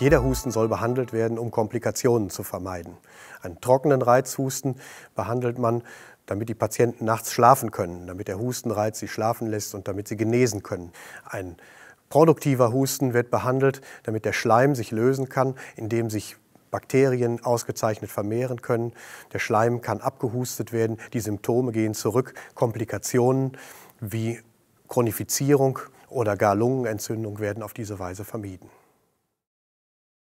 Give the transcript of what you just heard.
Jeder Husten soll behandelt werden, um Komplikationen zu vermeiden. Einen trockenen Reizhusten behandelt man, damit die Patienten nachts schlafen können, damit der Hustenreiz sie schlafen lässt und damit sie genesen können. Ein produktiver Husten wird behandelt, damit der Schleim sich lösen kann, indem sich Bakterien ausgezeichnet vermehren können. Der Schleim kann abgehustet werden, die Symptome gehen zurück. Komplikationen wie Chronifizierung oder gar Lungenentzündung werden auf diese Weise vermieden.